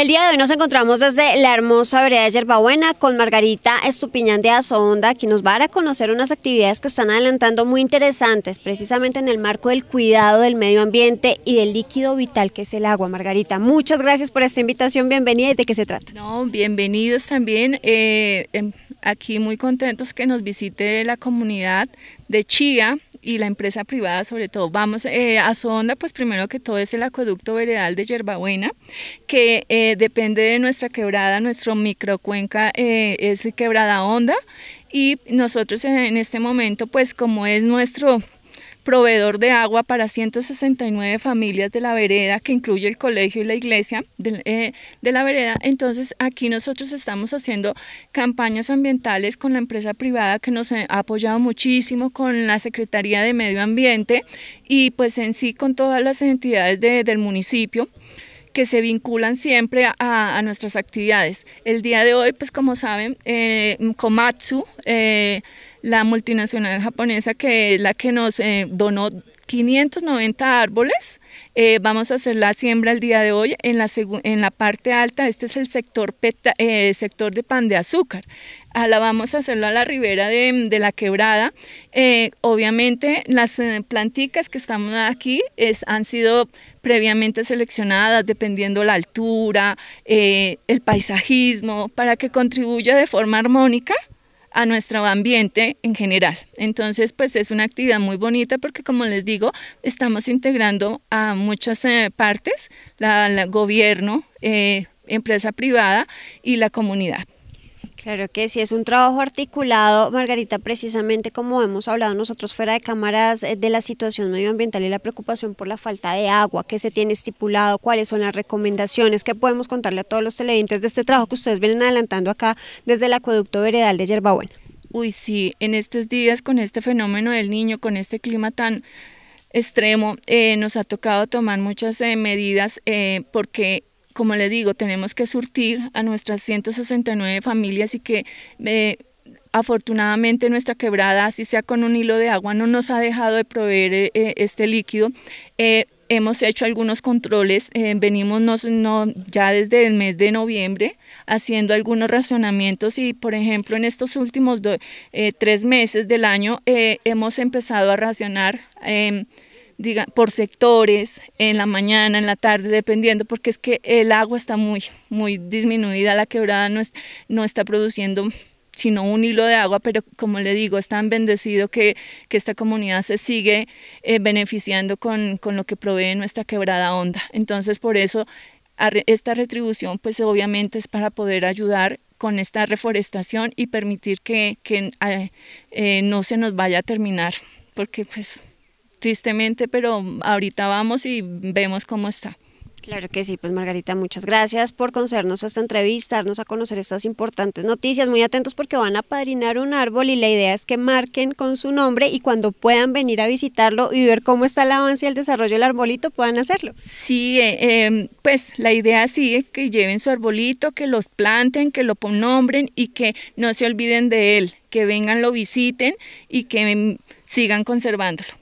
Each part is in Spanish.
El día de hoy nos encontramos desde la hermosa vereda de Yerbabuena con Margarita Estupiñán de Azonda, que nos va a dar a conocer unas actividades que están adelantando muy interesantes, precisamente en el marco del cuidado del medio ambiente y del líquido vital que es el agua. Margarita, muchas gracias por esta invitación, bienvenida y de qué se trata. No, bienvenidos también. Eh, em, aquí muy contentos que nos visite la comunidad de Chiga, y la empresa privada sobre todo. Vamos eh, a su onda pues primero que todo es el acueducto veredal de Yerbabuena, que eh, depende de nuestra quebrada, nuestro microcuenca eh, es quebrada onda y nosotros en este momento, pues como es nuestro proveedor de agua para 169 familias de la vereda, que incluye el colegio y la iglesia eh, de, la vereda. Entonces aquí nosotros estamos haciendo campañas ambientales con la empresa privada que nos ha apoyado muchísimo, con la Secretaría de Medio Ambiente y pues en sí con todas las entidades del municipio que se vinculan siempre a, nuestras actividades. El día de hoy, pues como saben, Komatsu eh, eh, la multinacional japonesa que es la que nos eh, donó 590 árboles. Eh, vamos a hacer la siembra el día de hoy en la, en la parte alta. Este es el sector, eh, sector de pan de azúcar. A ah, la, vamos a hacerlo a la ribera de, la quebrada. obviamente las planticas que estamos aquí es, han sido previamente seleccionadas dependiendo la altura, el paisajismo, para que contribuya de forma armónica a nuestro ambiente en general. Entonces, pues es una actividad muy bonita porque, como les digo, estamos integrando a muchas eh, partes, la, gobierno, eh, empresa privada y la comunidad. Claro que sí, es un trabajo articulado, Margarita, precisamente como hemos hablado nosotros fuera de cámaras eh, de la situación medioambiental y la preocupación por la falta de agua que se tiene estipulado, cuáles son las recomendaciones que podemos contarle a todos los televidentes de este trabajo que ustedes vienen adelantando acá desde el acueducto veredal de Yerbabuena. Uy, sí, en estos días con este fenómeno del niño, con este clima tan extremo, eh, nos ha tocado tomar muchas eh, medidas eh, porque como le digo, tenemos que surtir a nuestras 169 familias y que eh, afortunadamente nuestra quebrada, así sea con un hilo de agua, no nos ha dejado de proveer eh, eh, este líquido. hemos hecho algunos controles, venimos ya desde el mes de noviembre haciendo algunos racionamientos y por ejemplo en estos últimos tres meses del año hemos empezado a racionar em, diga, por sectores, en la mañana, en la tarde, dependiendo, porque es que el agua está muy, muy disminuida, la quebrada no, es, no está produciendo sino un hilo de agua, pero como le digo, es tan bendecido que, esta comunidad se sigue eh, beneficiando con, lo que provee nuestra quebrada onda. Entonces, por eso esta retribución, pues obviamente es para poder ayudar con esta reforestación y permitir que, eh, eh, no se nos vaya a terminar, porque pues tristemente, pero ahorita vamos y vemos cómo está. Claro que sí, pues Margarita, muchas gracias por concedernos esta entrevista, darnos a conocer estas importantes noticias. Muy atentos porque van a padrinar un árbol y la idea es que marquen con su nombre y cuando puedan venir a visitarlo y ver cómo está el avance y el desarrollo del arbolito, puedan hacerlo. Sí, eh, em, pues la idea sigue es eh, que lleven su arbolito, que los planten, que lo nombren y que no se olviden de él, que vengan, lo visiten y que em, sigan conservándolo.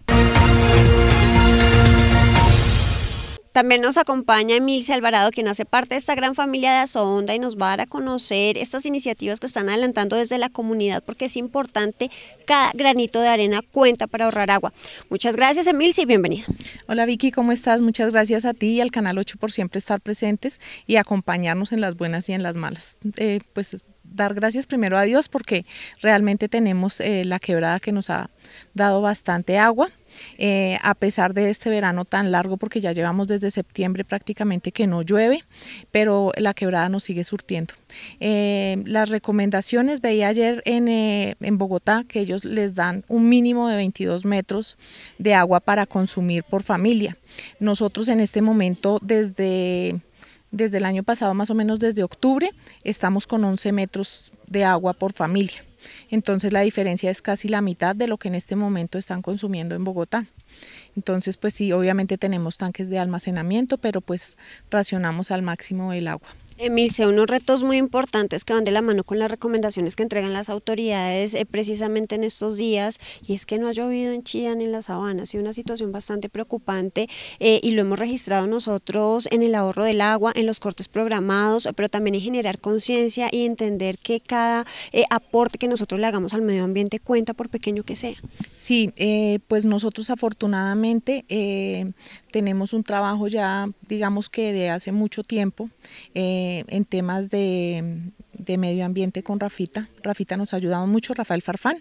También nos acompaña Emilce Alvarado, quien hace parte de esta gran familia de Azonda y nos va a dar a conocer estas iniciativas que están adelantando desde la comunidad, porque es importante cada granito de arena cuenta para ahorrar agua. Muchas gracias, Emilce, y bienvenida. Hola, Vicky, ¿cómo estás? Muchas gracias a ti y al Canal 8 por siempre estar presentes y acompañarnos en las buenas y en las malas. Eh, pues dar gracias primero a Dios porque realmente tenemos eh, la quebrada que nos ha dado bastante agua eh, a pesar de este verano tan largo, porque ya llevamos desde septiembre prácticamente que no llueve, pero la quebrada nos sigue surtiendo. Eh, las recomendaciones, veía ayer en, eh, en Bogotá que ellos les dan un mínimo de 22 metros de agua para consumir por familia. Nosotros en este momento desde desde el año pasado, más o menos desde octubre, estamos con 11 metros de agua por familia. Entonces la diferencia es casi la mitad de lo que en este momento están consumiendo en Bogotá. Entonces, pues sí, obviamente tenemos tanques de almacenamiento, pero pues racionamos al máximo el agua. Emilce, unos retos muy importantes que van de la mano con las recomendaciones que entregan las autoridades eh, precisamente en estos días, y es que no ha llovido en Chía ni en la sabana, ha sido una situación bastante preocupante eh, y lo hemos registrado nosotros en el ahorro del agua, en los cortes programados, pero también en generar conciencia y entender que cada eh, aporte que nosotros le hagamos al medio ambiente cuenta por pequeño que sea. Sí, pues nosotros afortunadamente tenemos un trabajo ya, digamos que de hace mucho tiempo, eh, en temas de, medio ambiente con Rafita. Rafita nos ha ayudado mucho, Rafael Farfán,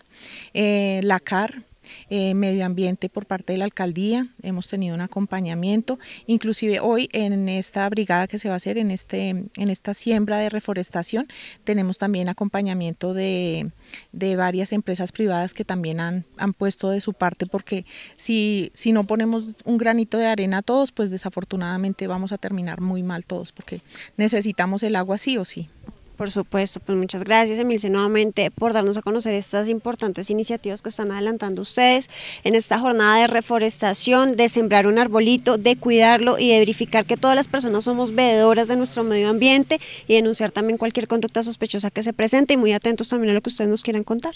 eh, la CAR, eh, medio ambiente por parte de la alcaldía, hemos tenido un acompañamiento, inclusive hoy en esta brigada que se va a hacer, en, este, en esta siembra de reforestación, tenemos también acompañamiento de, de varias empresas privadas que también han, puesto de su parte, porque si, si no ponemos un granito de arena todos, pues desafortunadamente vamos a terminar muy mal todos, porque necesitamos el agua sí o sí. Por supuesto, pues muchas gracias Emilce nuevamente por darnos a conocer estas importantes iniciativas que están adelantando ustedes en esta jornada de reforestación, de sembrar un arbolito, de cuidarlo y de verificar que todas las personas somos veedoras de nuestro medio ambiente y denunciar también cualquier conducta sospechosa que se presente y muy atentos también a lo que ustedes nos quieran contar.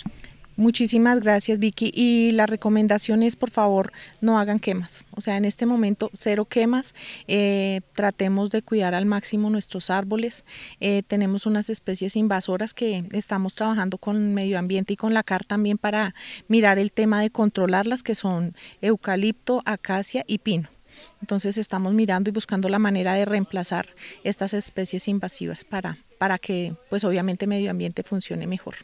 Muchísimas gracias, Vicky. Y la recomendación es, por favor, no hagan quemas. O sea, en este momento, cero quemas. Eh, tratemos de cuidar al máximo nuestros árboles. Eh, tenemos unas especies invasoras que estamos trabajando con medio ambiente y con la CAR también para mirar el tema de controlarlas, que son eucalipto, acacia y pino. Entonces estamos mirando y buscando la manera de reemplazar estas especies invasivas para, para que pues obviamente medio ambiente funcione mejor.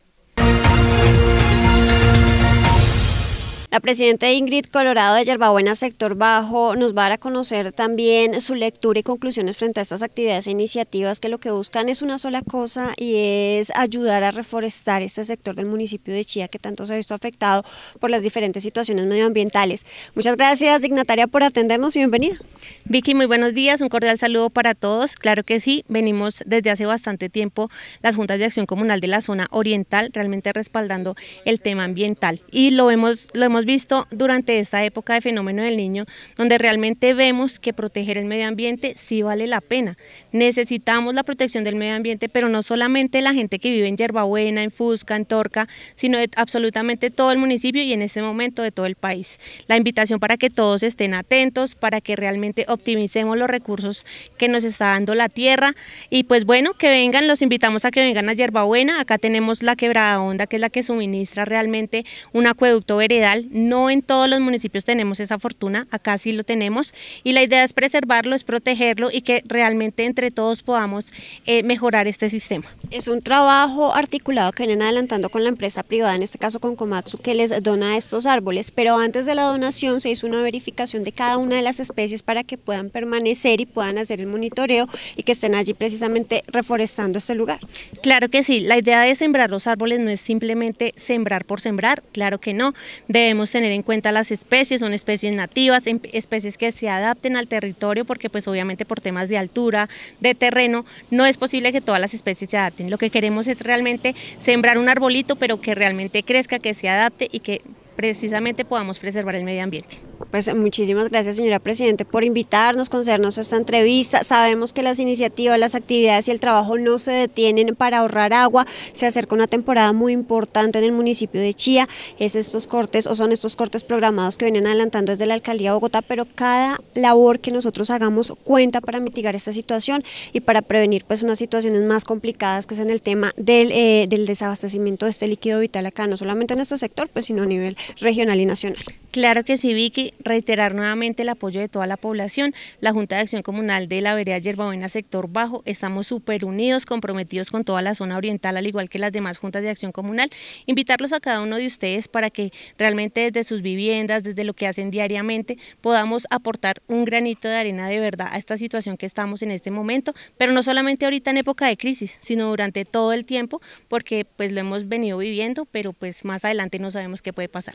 La presidenta Ingrid Colorado de Yerbabuena Sector Bajo nos va a dar a conocer también su lectura y conclusiones frente a estas actividades e iniciativas que lo que buscan es una sola cosa y es ayudar a reforestar este sector del municipio de Chía que tanto se ha visto afectado por las diferentes situaciones medioambientales. Muchas gracias, dignataria, por atendernos y bienvenida. Vicky, muy buenos días, un cordial saludo para todos. Claro que sí, venimos desde hace bastante tiempo las juntas de acción comunal de la zona oriental realmente respaldando el tema ambiental y lo hemos, lo hemos visto durante esta época de fenómeno del niño, donde realmente vemos que proteger el medio ambiente sí vale la pena. Necesitamos la protección del medio ambiente, pero no solamente la gente que vive en Yerbabuena, en Fusca, en Torca, sino absolutamente todo el municipio y en este momento de todo el país. La invitación para que todos estén atentos, para que realmente optimicemos los recursos que nos está dando la tierra y pues bueno, que vengan, los invitamos a que vengan a Yerbabuena, acá tenemos la quebrada onda que es la que suministra realmente un acueducto veredal no en todos los municipios tenemos esa fortuna, acá sí lo tenemos y la idea es preservarlo, es protegerlo y que realmente entre todos podamos eh, mejorar este sistema. Es un trabajo articulado que vienen adelantando con la empresa privada, en este caso con Komatsu, que les dona estos árboles, pero antes de la donación se hizo una verificación de cada una de las especies para que puedan permanecer y puedan hacer el monitoreo y que estén allí precisamente reforestando este lugar. Claro que sí, la idea de sembrar los árboles no es simplemente sembrar por sembrar, claro que no, debemos tener en cuenta las especies, son especies nativas, em, especies que se adapten al territorio porque pues obviamente por temas de altura, de terreno, no es posible que todas las especies se adapten. Lo que queremos es realmente sembrar un arbolito pero que realmente crezca, que se adapte y que precisamente podamos preservar el medio ambiente. Pues muchísimas gracias, señora Presidente, por invitarnos, concedernos esta entrevista. Sabemos que las iniciativas, las actividades y el trabajo no se detienen para ahorrar agua. Se acerca una temporada muy importante en el municipio de Chía. Es estos cortes o son estos cortes programados que vienen adelantando desde la Alcaldía de Bogotá, pero cada labor que nosotros hagamos cuenta para mitigar esta situación y para prevenir pues unas situaciones más complicadas que es en el tema del, eh, del desabastecimiento de este líquido vital acá, no solamente en este sector, pues sino a nivel regional y nacional. Claro que sí, Vicky. Reiterar nuevamente el apoyo de toda la población. La Junta de Acción Comunal de la Vereda Yerbabuena Sector Bajo estamos súper unidos, comprometidos con toda la zona oriental, al igual que las demás juntas de acción comunal. Invitarlos a cada uno de ustedes para que realmente desde sus viviendas, desde lo que hacen diariamente, podamos aportar un granito de arena de verdad a esta situación que estamos en este momento, pero no solamente ahorita en época de crisis, sino durante todo el tiempo, porque pues lo hemos venido viviendo, pero pues más adelante no sabemos qué puede pasar.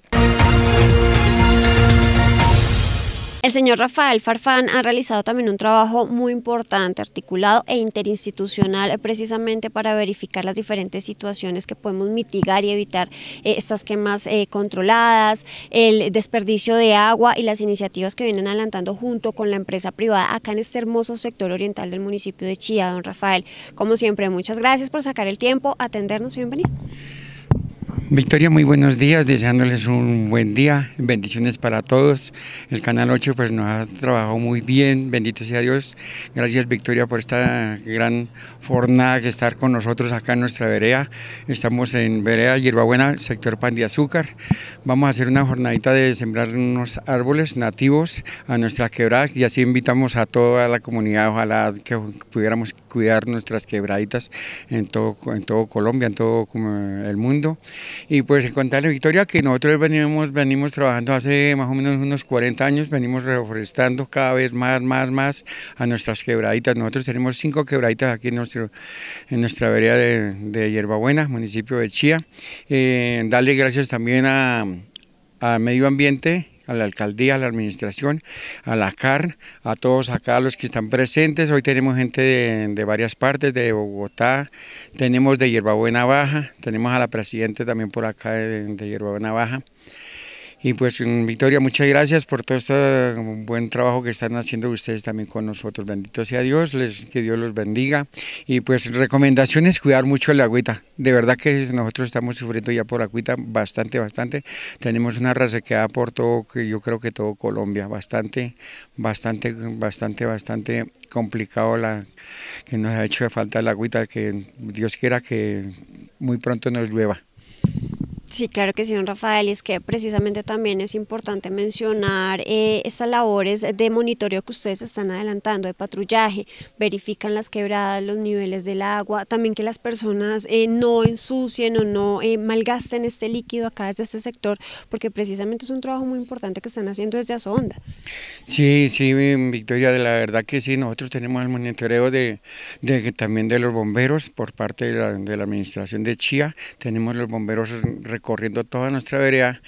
El señor Rafael Farfán ha realizado también un trabajo muy importante, articulado e interinstitucional, eh, precisamente para verificar las diferentes situaciones que podemos mitigar y evitar eh, estas quemas eh, controladas, el desperdicio de agua y las iniciativas que vienen adelantando junto con la empresa privada acá en este hermoso sector oriental del municipio de Chía. Don Rafael, como siempre, muchas gracias por sacar el tiempo, atendernos, bienvenido. Victoria, muy buenos días, deseándoles un buen día, bendiciones para todos. El Canal 8 pues nos ha trabajado muy bien, bendito sea Dios. Gracias Victoria por esta gran jornada de estar con nosotros acá en nuestra vereda. Estamos en vereda Hierbabuena, sector Pan de Azúcar. Vamos a hacer una jornadita de sembrar unos árboles nativos a nuestras quebradas y así invitamos a toda la comunidad, ojalá que pudiéramos cuidar nuestras quebraditas en todo, en todo Colombia, en todo el mundo y pues contarle victoria que nosotros venimos, venimos trabajando hace más o menos unos 40 años, venimos reforestando cada vez más, más, más a nuestras quebraditas. Nosotros tenemos cinco quebraditas aquí en, nuestro, en nuestra vereda de, Hierbabuena, municipio de Chía. Eh, darle gracias también a, a Medio Ambiente a la alcaldía, a la administración, a la CAR, a todos acá los que están presentes. Hoy tenemos gente de, varias partes, de Bogotá, tenemos de Hierbabuena Baja, tenemos a la presidenta también por acá de, de Hierbabuena Baja. Y pues Victoria, muchas gracias por todo este um, buen trabajo que están haciendo ustedes también con nosotros. Bendito sea Dios, les, que Dios los bendiga. Y pues recomendaciones, cuidar mucho la agüita. De verdad que nosotros estamos sufriendo ya por agüita bastante, bastante. Tenemos una resequedad por todo, que yo creo que todo Colombia, bastante, bastante, bastante, bastante complicado la que nos ha hecho falta la agüita, que Dios quiera que muy pronto nos llueva. Sí, claro que sí, don Rafael, y es que precisamente también es importante mencionar eh, estas labores de monitoreo que ustedes están adelantando, de patrullaje, verifican las quebradas, los niveles del agua, también que las personas eh, no ensucien o no eh, malgasten este líquido acá desde este sector, porque precisamente es un trabajo muy importante que están haciendo desde Azonda. Sí, sí, mm, Victoria, De la verdad que sí, nosotros tenemos el monitoreo de, también de los bomberos por parte de la, de la administración de Chía, tenemos los bomberos corriendo toda nuestra vereda,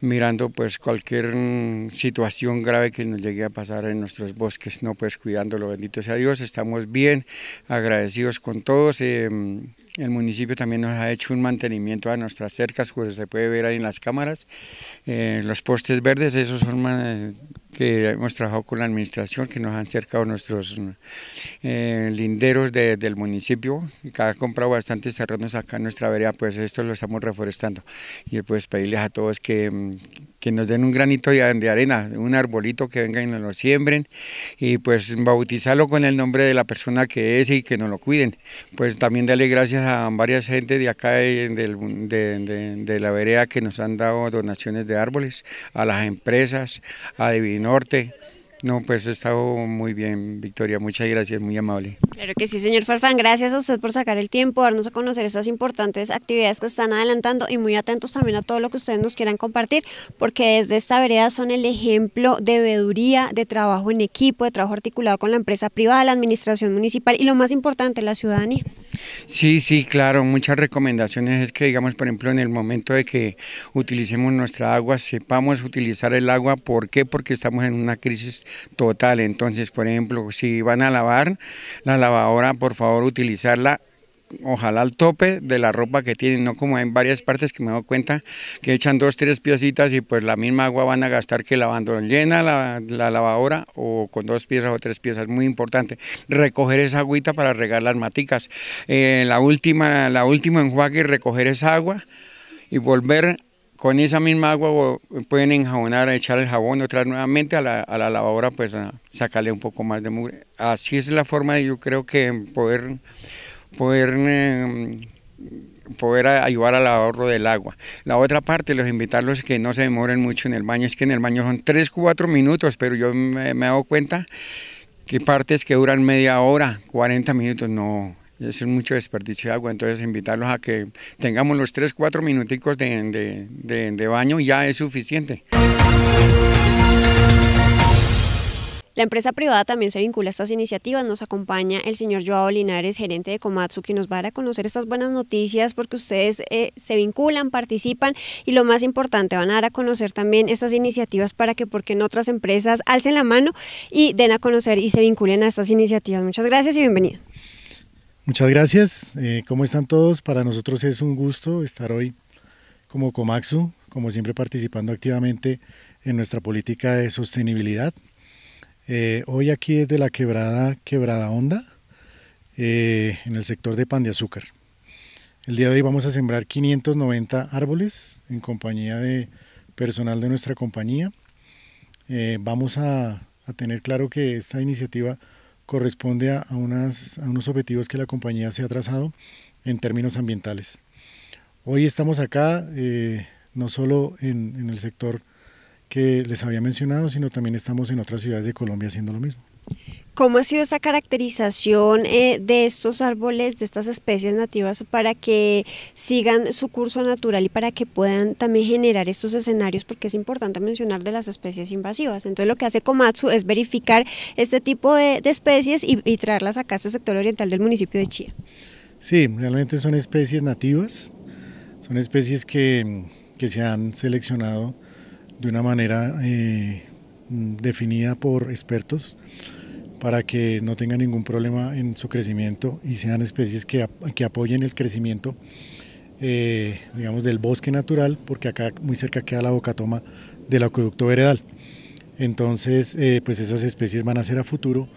mirando pues cualquier mm, situación grave que nos llegue a pasar en nuestros bosques, no pues cuidándolo, bendito sea Dios, estamos bien, agradecidos con todos. Em, el municipio también nos ha hecho un mantenimiento a nuestras cercas, como pues, se puede ver ahí en las cámaras. Eh, los postes verdes, esos son eh, que hemos trabajado con la administración, que nos han cercado nuestros eh, linderos del municipio, y cada compra bastantes terrenos acá en nuestra vereda, pues esto lo estamos reforestando. Y pues pedirles a todos que, mm, que nos den un granito de, arena, un arbolito que vengan y nos lo siembren y pues bautizarlo con el nombre de la persona que es y que nos lo cuiden. Pues también darle gracias a varias gente de acá eh, de, la vereda que nos han dado donaciones de árboles, a las empresas, a Divinorte. No, pues he estado muy bien, Victoria. Muchas gracias, muy amable. Claro que sí, señor Farfán. Gracias a usted por sacar el tiempo, darnos a conocer estas importantes actividades que están adelantando y muy atentos también a todo lo que ustedes nos quieran compartir, porque desde esta vereda son el ejemplo de veeduría, de trabajo en equipo, de trabajo articulado con la empresa privada, la administración municipal y lo más importante, la ciudadanía. Sí, sí, claro. Muchas recomendaciones es que, digamos, por ejemplo, en el momento de que utilicemos nuestra agua, sepamos utilizar el agua. ¿Por qué? Porque estamos en una crisis total. Entonces, por ejemplo, si van a lavar la lavadora, por favor utilizarla ojalá al tope de la ropa que tienen, no como en varias partes que me doy cuenta que echan dos, tres piecitas y pues la misma agua van a gastar que lavando llena la, lavadora o con dos piezas o tres piezas, muy importante. Recoger esa agüita para regar las maticas. Eh, la última, la última enjuague, recoger esa agua y volver con esa misma agua eh, pueden enjabonar, echar el jabón, otra nuevamente a la, a lavadora, pues sacarle un poco más de mugre. Así es la forma, de, yo creo que poder, poder em, poder ayudar al ahorro del agua. La otra parte, los invitarlos que no se demoren mucho en el baño, es que en el baño son 3, 4 minutos, pero yo me, me, he dado cuenta que partes que duran media hora, 40 minutos, no, es mucho desperdicio de agua, entonces invitarlos a que tengamos los 3, 4 minuticos de, de, de, baño, ya es suficiente. La empresa privada también se vincula a estas iniciativas. Nos acompaña el señor Joao Linares, gerente de Komatsu, que nos va a dar a conocer estas buenas noticias porque ustedes eh, se vinculan, participan y lo más importante, van a dar a conocer también estas iniciativas para que, porque en otras empresas, alcen la mano y den a conocer y se vinculen a estas iniciativas. Muchas gracias y bienvenido. Muchas gracias. Eh, ¿Cómo están todos? Para nosotros es un gusto estar hoy como Comaxu, como siempre participando activamente en nuestra política de sostenibilidad. Eh, hoy aquí desde la quebrada Quebrada onda, eh, en el sector de pan de azúcar. El día de hoy vamos a sembrar 590 árboles en compañía de personal de nuestra compañía. vamos a, a tener claro que esta iniciativa corresponde a, unos objetivos que la compañía se ha trazado en términos ambientales. Hoy estamos acá eh, no solo en el sector que les había mencionado, sino también estamos en otras ciudades de Colombia haciendo lo mismo. ¿Cómo ha sido esa caracterización eh, de estos árboles, de estas especies nativas, para que sigan su curso natural y para que puedan también generar estos escenarios? Porque es importante mencionar de las especies invasivas. Entonces, lo que hace Komatsu es verificar este tipo de, especies y, traerlas acá a este sector oriental del municipio de Chía. Sí, realmente son especies nativas, son especies que, se han seleccionado de una manera eh, definida por expertos para que no tenga ningún problema en su crecimiento y sean especies que, apoyen el crecimiento eh, digamos del bosque natural porque acá muy cerca queda la boca toma del acueducto veredal entonces eh, pues esas especies van a ser a futuro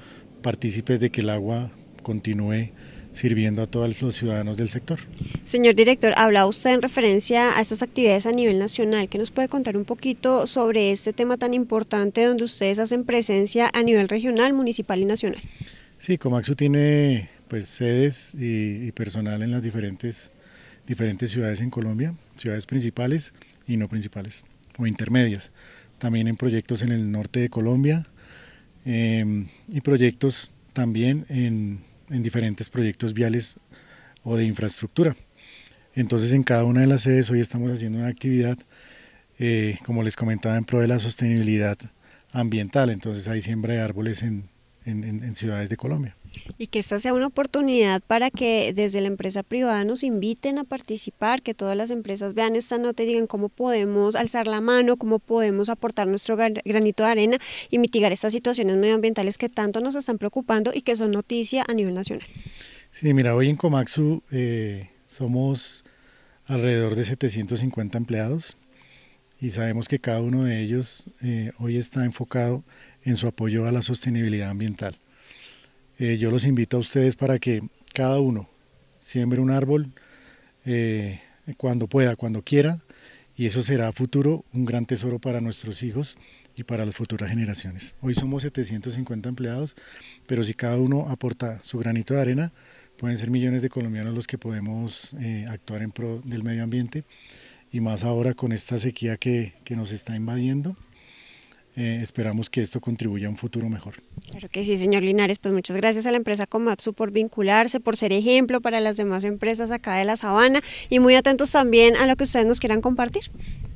partícipes de que el agua continúe sirviendo a todos los ciudadanos del sector. Señor director, habla usted en referencia a estas actividades a nivel nacional. ¿Qué nos puede contar un poquito sobre este tema tan importante donde ustedes hacen presencia a nivel regional, municipal y nacional? Sí, Comaxu tiene pues sedes y, personal en las diferentes, diferentes ciudades en Colombia, ciudades principales y no principales o intermedias. También en proyectos en el norte de Colombia em, y proyectos también en en diferentes proyectos viales o de infraestructura. Entonces en cada una de las sedes hoy estamos haciendo una actividad, eh, como les comentaba, en pro de la sostenibilidad ambiental. Entonces hay siembra de árboles en en, ciudades de Colombia. Y que esta sea una oportunidad para que desde la empresa privada nos inviten a participar, que todas las empresas vean esta nota y digan cómo podemos alzar la mano, cómo podemos aportar nuestro granito de arena y mitigar estas situaciones medioambientales que tanto nos están preocupando y que son noticia a nivel nacional. Sí, mira, hoy en Comaxu eh, somos alrededor de 750 empleados y sabemos que cada uno de ellos eh, hoy está enfocado en su apoyo a la sostenibilidad ambiental. Eh, yo los invito a ustedes para que cada uno siembre un árbol eh, cuando pueda, cuando quiera, y eso será futuro un gran tesoro para nuestros hijos y para las futuras generaciones. Hoy somos 750 empleados, pero si cada uno aporta su granito de arena, pueden ser millones de colombianos los que podemos eh, actuar en pro del medio ambiente y más ahora con esta sequía que nos está invadiendo. Eh, esperamos que esto contribuya a un futuro mejor. Claro que sí, señor Linares, pues muchas gracias a la empresa Comatsu por vincularse, por ser ejemplo para las demás empresas acá de la Sabana y muy atentos también a lo que ustedes nos quieran compartir.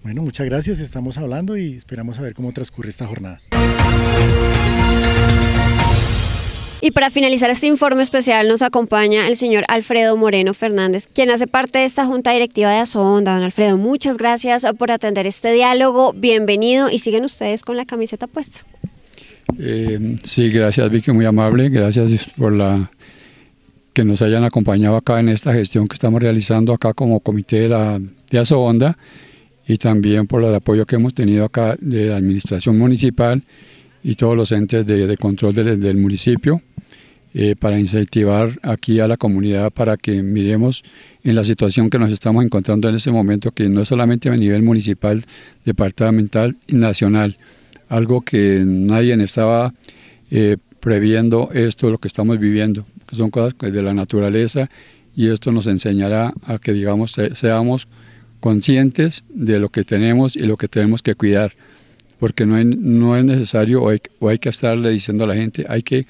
Bueno, muchas gracias, estamos hablando y esperamos a ver cómo transcurre esta jornada. Y para finalizar este informe especial nos acompaña el señor Alfredo Moreno Fernández, quien hace parte de esta junta directiva de Onda. Don Alfredo, muchas gracias por atender este diálogo. Bienvenido y siguen ustedes con la camiseta puesta. Eh, sí, gracias Vicky, muy amable. Gracias por la que nos hayan acompañado acá en esta gestión que estamos realizando acá como comité de la de y también por el apoyo que hemos tenido acá de la administración municipal y todos los entes de, control del, del municipio eh, para incentivar aquí a la comunidad para que miremos en la situación que nos estamos encontrando en este momento, que no es solamente a nivel municipal, departamental y nacional, algo que nadie estaba eh, previendo esto, lo que estamos viviendo, que son cosas pues, de la naturaleza y esto nos enseñará a que digamos seamos conscientes de lo que tenemos y lo que tenemos que cuidar porque no, no es necesario o hay, que estarle diciendo a la gente, hay que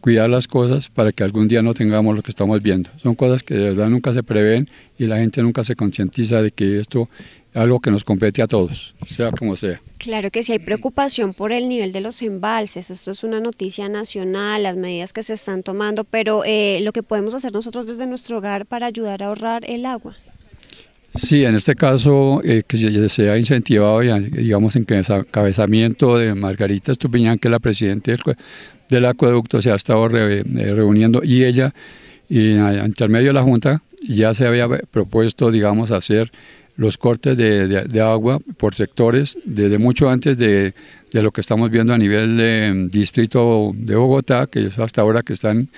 cuidar las cosas para que algún día no tengamos lo que estamos viendo. Son cosas que de verdad nunca se prevén y la gente nunca se concientiza de que esto es algo que nos compete a todos, sea como sea. Claro que sí, hay preocupación por el nivel de los embalses. Esto es una noticia nacional, las medidas que se están tomando, pero eh, lo que podemos hacer nosotros desde nuestro hogar para ayudar a ahorrar el agua. Sí, en este caso eh, que se ha incentivado, digamos, en encabezamiento de Margarita Estupiñán, que es la presidenta del, acueducto, se ha estado eh, reuniendo y ella, y, ante de la Junta, ya se había propuesto, digamos, hacer los cortes de, de, agua por sectores desde mucho antes de, de, lo que estamos viendo a nivel de mm, distrito de Bogotá, que es hasta ahora que están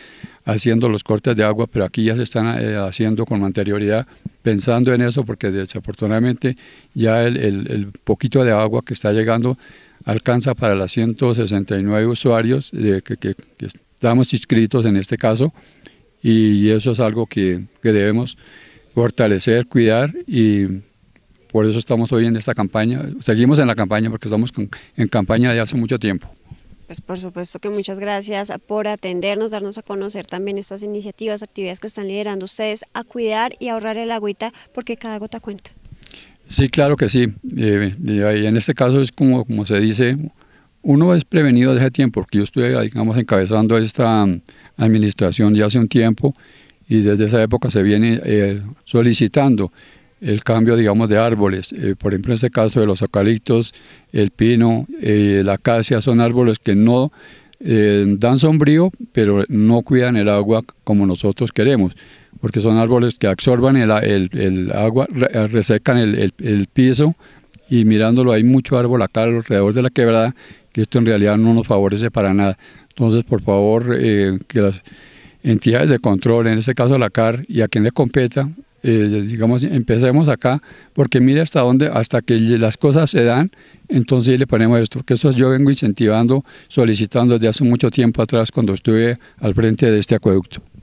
haciendo los cortes de agua, pero aquí ya se están eh, haciendo con anterioridad, pensando en eso, porque desafortunadamente ya el, el, poquito de agua que está llegando alcanza para las 169 usuarios eh, que, estamos inscritos en este caso, y eso es algo que, que debemos fortalecer, cuidar y por eso estamos hoy en esta campaña. Seguimos en la campaña porque estamos en campaña de hace mucho tiempo. Pues por supuesto que muchas gracias ah, por atendernos, darnos a conocer también estas iniciativas, actividades que están liderando ustedes, a cuidar y ahorrar el agüita porque cada gota cuenta. Sí, claro que sí. Eh, eh, en este caso es como, como se dice, uno es prevenido desde hace tiempo, porque yo estuve, digamos, encabezando esta mm, administración ya hace un tiempo y desde esa época se viene eh, solicitando el cambio, digamos, de árboles. Eh, por ejemplo, en este caso de los eucaliptos, el pino, eh, la acacia, son árboles que no eh, dan sombrío, pero no cuidan el agua como nosotros queremos, porque son árboles que absorban el, agua, resecan el, el, piso y mirándolo hay mucho árbol acá alrededor de la quebrada, que esto en realidad no nos favorece para nada. Entonces, por favor, que las entidades de control, en este caso la CAR, y a quien le competa, eh, digamos, empecemos acá, porque mire hasta dónde, hasta que las cosas se dan, entonces le ponemos esto, que esto yo vengo incentivando, solicitando desde hace mucho tiempo atrás cuando estuve al frente de este acueducto.